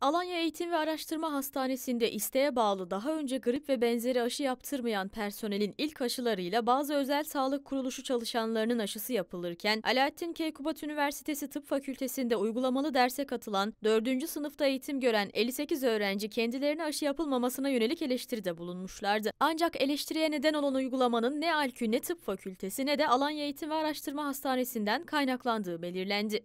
Alanya Eğitim ve Araştırma Hastanesi'nde isteğe bağlı daha önce grip ve benzeri aşı yaptırmayan personelin ilk aşılarıyla bazı özel sağlık kuruluşu çalışanlarının aşısı yapılırken Alaaddin Keykubat Üniversitesi Tıp Fakültesi'nde uygulamalı derse katılan 4. sınıfta eğitim gören 58 öğrenci kendilerine aşı yapılmamasına yönelik eleştiride bulunmuşlardı. Ancak eleştiriye neden olan uygulamanın ne ALKÜ ne tıp fakültesi ne de Alanya Eğitim ve Araştırma Hastanesi'nden kaynaklandığı belirlendi.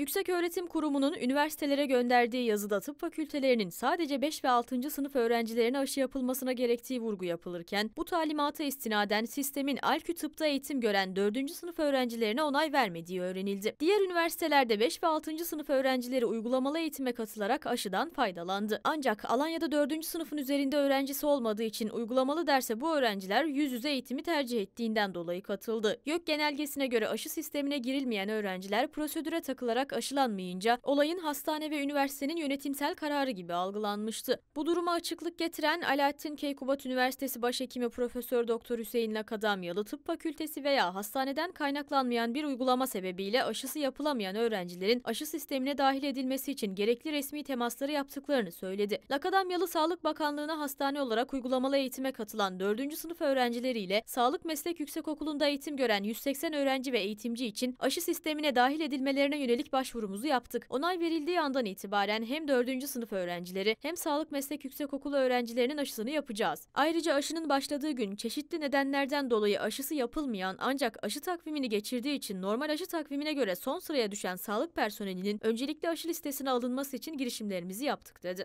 Yükseköğretim Kurumu'nun üniversitelere gönderdiği yazıda tıp fakültelerinin sadece 5 ve 6. sınıf öğrencilerine aşı yapılmasına gerektiği vurgu yapılırken, bu talimata istinaden sistemin Alkü tıpta eğitim gören 4. sınıf öğrencilerine onay vermediği öğrenildi. Diğer üniversitelerde 5 ve 6. sınıf öğrencileri uygulamalı eğitime katılarak aşıdan faydalandı. Ancak Alanya'da 4. sınıfın üzerinde öğrencisi olmadığı için uygulamalı derse bu öğrenciler yüz yüze eğitimi tercih ettiğinden dolayı katıldı. YÖK genelgesine göre aşı sistemine girilmeyen öğrenciler prosedüre takılarak olarak aşılanmayınca olayın hastane ve üniversitenin yönetimsel kararı gibi algılanmıştı. Bu duruma açıklık getiren Alaaddin Keykubat Üniversitesi Başhekimi Profesör Doktor Hüseyin Lakadamyalı Tıp Fakültesi veya hastaneden kaynaklanmayan bir uygulama sebebiyle aşısı yapılamayan öğrencilerin aşı sistemine dahil edilmesi için gerekli resmi temasları yaptıklarını söyledi. Lakadamyalı Sağlık Bakanlığı'na hastane olarak uygulamalı eğitime katılan 4. sınıf öğrencileriyle Sağlık Meslek Yüksekokulu'nda eğitim gören 180 öğrenci ve eğitimci için aşı sistemine dahil edilmelerine yönelik başvurumuzu yaptık. Onay verildiği andan itibaren hem 4. sınıf öğrencileri hem sağlık meslek yüksekokulu öğrencilerinin aşısını yapacağız. Ayrıca aşının başladığı gün çeşitli nedenlerden dolayı aşısı yapılmayan ancak aşı takvimini geçirdiği için normal aşı takvimine göre son sıraya düşen sağlık personelinin öncelikli aşı listesine alınması için girişimlerimizi yaptık dedi.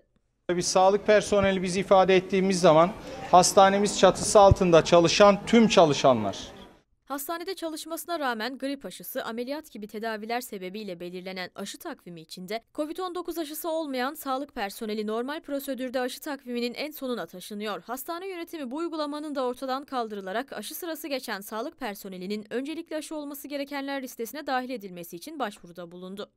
Biz sağlık personeli biz ifade ettiğimiz zaman hastanemiz çatısı altında çalışan tüm çalışanlar Hastanede çalışmasına rağmen grip aşısı, ameliyat gibi tedaviler sebebiyle belirlenen aşı takvimi içinde COVID-19 aşısı olmayan sağlık personeli normal prosedürde aşı takviminin en sonuna taşınıyor. Hastane yönetimi bu uygulamanın da ortadan kaldırılarak aşı sırası geçen sağlık personelinin öncelikle aşı olması gerekenler listesine dahil edilmesi için başvuruda bulundu.